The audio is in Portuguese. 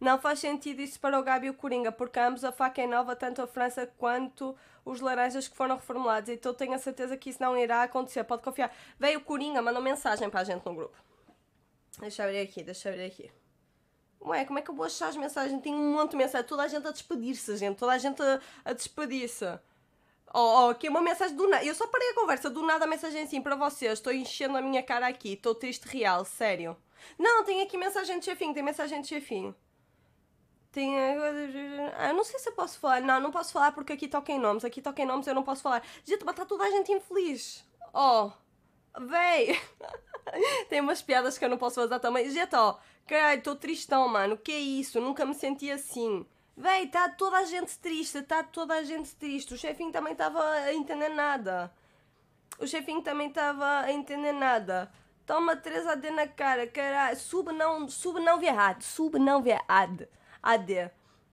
Não faz sentido isso para o Gabi e o Coringa, porque ambos a faca é nova, tanto a França quanto os laranjas que foram reformulados. Então tenho a certeza que isso não irá acontecer. Pode confiar. Veio o Coringa, mandou mensagem para a gente no grupo. Deixa eu abrir aqui, deixa eu abrir aqui. Ué, como é que eu vou achar as mensagens? Tenho um monte de mensagem. Toda a gente a despedir-se, gente. Toda a gente a, a despedir-se. Oh, oh, aqui é uma mensagem do nada. Eu só parei a conversa, do nada a mensagem é assim para vocês. Estou enchendo a minha cara aqui. Estou triste real, sério. Não, tem aqui mensagem de chefinho, tem mensagem de chefinho tem. Ah, eu não sei se eu posso falar. Não, não posso falar porque aqui toquem nomes. Aqui toquem nomes, eu não posso falar. Gente, mas está toda a gente infeliz. Oh, véi. tem umas piadas que eu não posso usar também. Gente, ó, oh, caralho, estou tristão, mano. que é isso? Nunca me senti assim. Véi, está toda a gente triste, está toda a gente triste. O chefinho também estava a entender nada. O chefinho também estava a entender nada. Toma 3 AD na cara, caralho. Sub não, sub não viado. Sub não viado. AD.